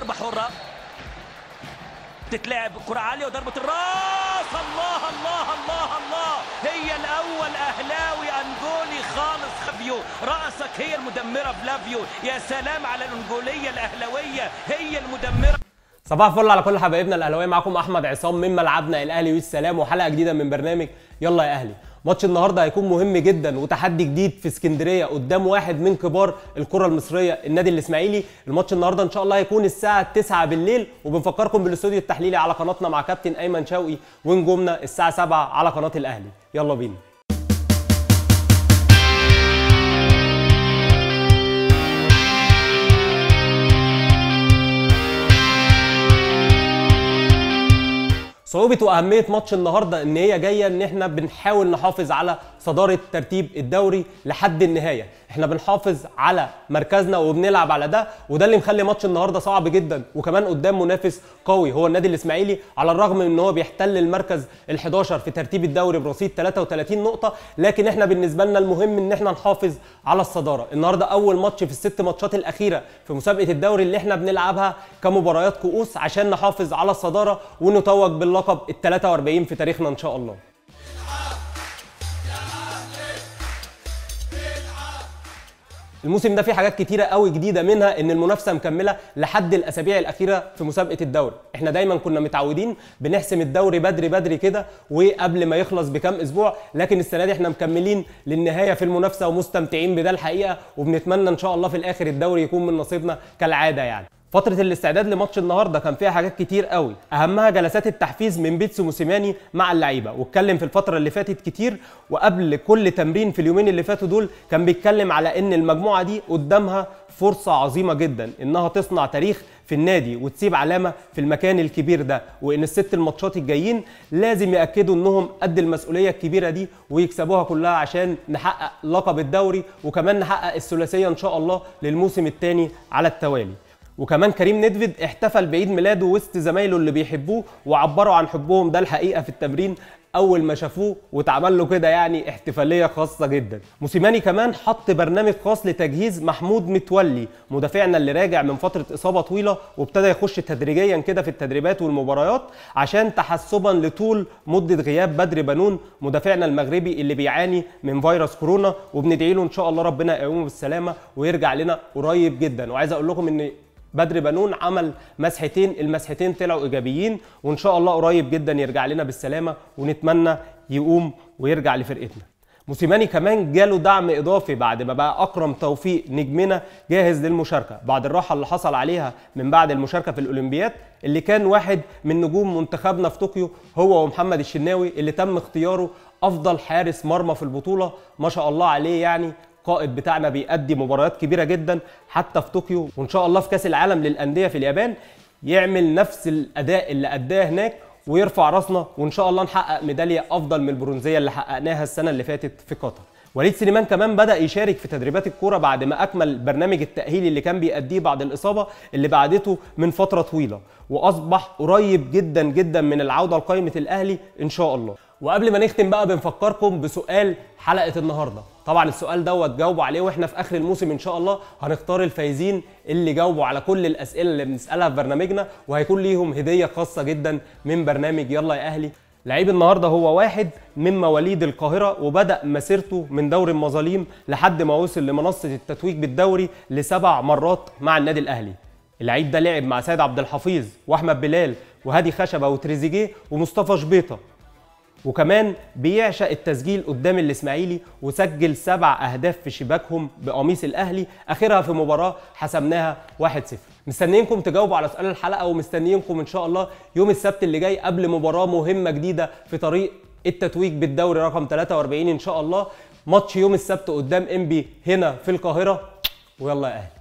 ضربه حره تتلعب كره عاليه وضربه الراس الله الله الله الله هي الاول اهلاوي انجولي خالص خافيو راسك هي المدمره فلافيو يا سلام على الانجوليه الاهلاويه هي المدمره صباح الفل على كل حبايبنا الاهلاويه معاكم احمد عصام من ملعبنا الاهلي والسلام وحلقه جديده من برنامج يلا يا اهلي ماتش النهارده هيكون مهم جدا وتحدي جديد في اسكندريه قدام واحد من كبار الكره المصريه النادي الاسماعيلي الماتش النهارده ان شاء الله هيكون الساعه 9 بالليل وبنفكركم بالاستوديو التحليلي على قناتنا مع كابتن ايمن شوقي ونجومنا الساعه 7 على قناه الاهلي يلا بينا صعوبه واهميه ماتش النهارده ان هي جايه ان احنا بنحاول نحافظ على صداره ترتيب الدوري لحد النهايه احنا بنحافظ على مركزنا وبنلعب على ده وده اللي مخلي ماتش النهارده صعب جدا وكمان قدام منافس قوي هو النادي الاسماعيلي على الرغم من ان هو بيحتل المركز ال11 في ترتيب الدوري برصيد 33 نقطه لكن احنا بالنسبه لنا المهم ان احنا نحافظ على الصداره النهارده اول ماتش في الست ماتشات الاخيره في مسابقه الدوري اللي احنا بنلعبها كمباريات كؤوس عشان نحافظ على الصداره ونتوج باللقب ال43 في تاريخنا ان شاء الله الموسم ده فيه حاجات كتيره قوي جديده منها ان المنافسه مكمله لحد الاسابيع الاخيره في مسابقه الدوري احنا دايما كنا متعودين بنحسم الدوري بدري بدري كده وقبل ما يخلص بكام اسبوع لكن السنه دي احنا مكملين للنهايه في المنافسه ومستمتعين بده الحقيقه وبنتمنى ان شاء الله في الاخر الدوري يكون من نصيبنا كالعاده يعني فترة الاستعداد لماتش النهارده كان فيها حاجات كتير قوي، أهمها جلسات التحفيز من بيتسو موسيماني مع اللعيبة، واتكلم في الفترة اللي فاتت كتير وقبل كل تمرين في اليومين اللي فاتوا دول كان بيتكلم على إن المجموعة دي قدامها فرصة عظيمة جدا إنها تصنع تاريخ في النادي وتسيب علامة في المكان الكبير ده، وإن الست الماتشات الجايين لازم يأكدوا إنهم قد المسؤولية الكبيرة دي ويكسبوها كلها عشان نحقق لقب الدوري وكمان نحقق الثلاثية إن شاء الله للموسم الثاني على التوالي. وكمان كريم ندفد احتفل بعيد ميلاده وسط زمايله اللي بيحبوه وعبروا عن حبهم ده الحقيقه في التمرين اول ما شافوه واتعمل له كده يعني احتفاليه خاصه جدا موسيماني كمان حط برنامج خاص لتجهيز محمود متولي مدافعنا اللي راجع من فتره اصابه طويله وابتدى يخش تدريجيا كده في التدريبات والمباريات عشان تحسبا لطول مده غياب بدر بنون مدافعنا المغربي اللي بيعاني من فيروس كورونا وبندعي له ان شاء الله ربنا يقومه بالسلامه ويرجع لنا قريب جدا وعايز اقول لكم ان بدر بنون عمل مسحتين المسحتين طلعوا ايجابيين وان شاء الله قريب جدا يرجع لنا بالسلامه ونتمنى يقوم ويرجع لفرقتنا موسيماني كمان جاله دعم اضافي بعد ما بقى اكرم توفيق نجمنا جاهز للمشاركه بعد الراحه اللي حصل عليها من بعد المشاركه في الاولمبياد اللي كان واحد من نجوم منتخبنا في طوكيو هو ومحمد الشناوي اللي تم اختياره افضل حارس مرمى في البطوله ما شاء الله عليه يعني القائد بتاعنا بيأدي مباريات كبيره جدا حتى في طوكيو وان شاء الله في كاس العالم للانديه في اليابان يعمل نفس الاداء اللي اداه هناك ويرفع راسنا وان شاء الله نحقق ميداليه افضل من البرونزيه اللي حققناها السنه اللي فاتت في قطر وليد سليمان كمان بدا يشارك في تدريبات الكوره بعد ما اكمل برنامج التأهيل اللي كان بيأديه بعد الاصابه اللي بعدته من فتره طويله واصبح قريب جدا جدا من العوده لقائمه الاهلي ان شاء الله وقبل ما نختم بقى بنفكركم بسؤال حلقه النهارده طبعا السؤال دوت جاوبوا عليه واحنا في اخر الموسم ان شاء الله هنختار الفايزين اللي جاوبوا على كل الاسئله اللي بنسالها في برنامجنا وهيكون ليهم هديه خاصه جدا من برنامج يلا يا اهلي لعيب النهارده هو واحد من مواليد القاهره وبدا مسيرته من دوري المظاليم لحد ما وصل لمنصه التتويج بالدوري لسبع مرات مع النادي الاهلي اللعيب ده لعب مع سيد عبد الحفيظ واحمد بلال وهادي خشبه وتريزيجيه ومصطفى شبيطه وكمان بيعشق التسجيل قدام الاسماعيلي وسجل سبع اهداف في شباكهم بقميص الاهلي اخرها في مباراه حسمناها 1-0 مستنيينكم تجاوبوا على سؤال الحلقه ومستنيينكم ان شاء الله يوم السبت اللي جاي قبل مباراه مهمه جديده في طريق التتويج بالدوري رقم 43 ان شاء الله ماتش يوم السبت قدام انبي هنا في القاهره ويلا يا اهلي